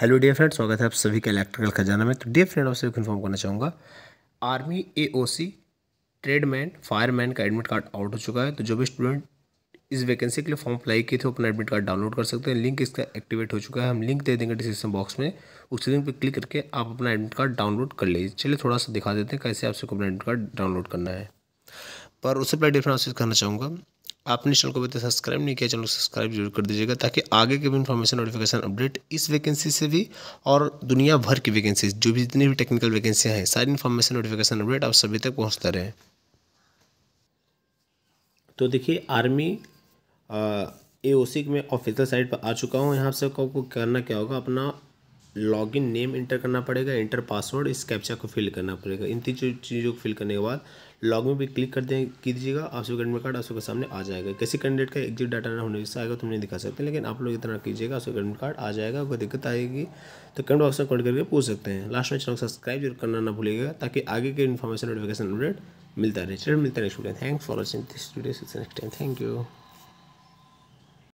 hello dear friend स्वागत है आप सभी का इलेक्ट्रिकल खजाना में तो डियर फ्रेंड आपसे इन्फॉर्म करना चाहूँगा आर्मी एओसी ट्रेडमैन फायरमैन का एडमिट कार्ड आउट हो चुका है तो जो भी स्टूडेंट इस वैकेंसी के लिए फॉर्म अप्लाई किए थे अपना एडमिट कार्ड डाउनलोड कर सकते हैं लिंक इसका एक्टिवेट हो चुका है हम लिंक दे देंगे डिस्क्रिप्शन बॉक्स में उस लिंक पर क्लिक करके आप अपना एडमिट कार्ड डाउनलोड कर लीजिए चलिए थोड़ा सा दिखा देते हैं कैसे आप सबको अपना एडमिट कार्ड डाउनलोड करना है पर उससे पहले डिफरेंट आपसे करना चाहूँगा आपने चैनल को अभी तक सब्सक्राइब नहीं किया चैनल को सब्सक्राइब जरूर कर दीजिएगा ताकि आगे के भी इन्फॉर्मेशन नोटिफिकेशन अपडेट इस वैकेंसी से भी और दुनिया भर की वैकेंसीज जो भी जितनी भी टेक्निकल वैकेंसियाँ हैं सारी इन्फॉर्मेशन नोटिफिकेशन अपडेट आप सभी तक पहुँचता रहे तो देखिए आर्मी ए ओ सी में ऑफिसर साइड पर आ चुका हूँ यहाँ से आपको करना क्या होगा अपना लॉगिन नेम इंटर करना पड़ेगा इंटर पासवर्ड इस कैप्चा को फिल करना पड़ेगा इन तीन चीज़ों को फिल करने के बाद लॉगिन पे क्लिक कर दें कीजिएगा आप सबका एडमिट कार्ड आप सबके सामने आ जाएगा किसी कैंडिडेट का एग्जिट डाटा ना होने से आएगा तो नहीं दिखा सकते लेकिन आप लोग इतना कीजिएगा आप एडमिट कार्ड आ जाएगा कोई दिक्कत आएगी तो कमेंट बॉक्स में करके पूछ सकते हैं लास्ट में चैनल को सब्सक्राइब जरूर करना ना भूलिएगा ताकि आगे के इन्फॉर्मेशन नोटिफिकेशन अपडेट मिलता रहे चलिए मिलता रहे student thanks for watching this video next time thank you